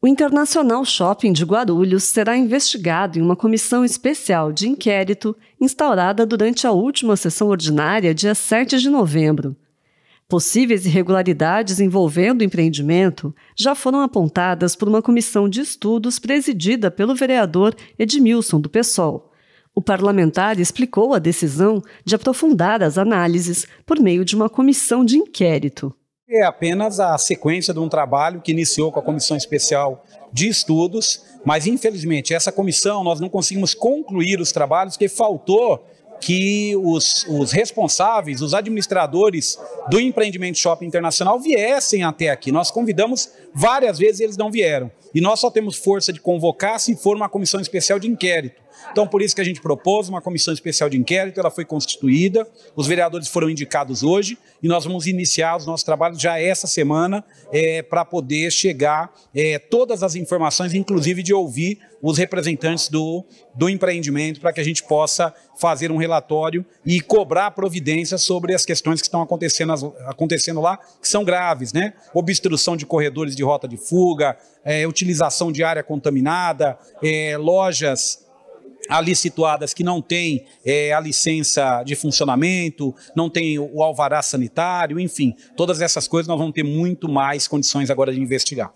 O Internacional Shopping de Guarulhos será investigado em uma comissão especial de inquérito instaurada durante a última sessão ordinária, dia 7 de novembro. Possíveis irregularidades envolvendo o empreendimento já foram apontadas por uma comissão de estudos presidida pelo vereador Edmilson do PSOL. O parlamentar explicou a decisão de aprofundar as análises por meio de uma comissão de inquérito é apenas a sequência de um trabalho que iniciou com a Comissão Especial de Estudos, mas infelizmente essa comissão nós não conseguimos concluir os trabalhos que faltou que os, os, responsáveis, os administradores do empreendimento Shopping Internacional viessem até aqui. Nós convidamos várias vezes e eles não vieram. E nós só temos força de convocar se for uma comissão especial de inquérito. Então, por isso que a gente propôs uma comissão especial de inquérito, ela foi constituída, os vereadores foram indicados hoje e nós vamos iniciar os nossos trabalhos já essa semana é, eh, para poder chegar é, todas as informações, inclusive de ouvir os representantes do, do empreendimento para que a gente possa fazer um relatório e cobrar providências sobre as questões que estão acontecendo, acontecendo lá, que são graves, né? Obstrução de corredores de rota de fuga, é, utilização de área contaminada, é, lojas ali situadas que não têm é, a licença de funcionamento, não tem o alvará sanitário, enfim, todas essas coisas nós vamos ter muito mais condições agora de investigar.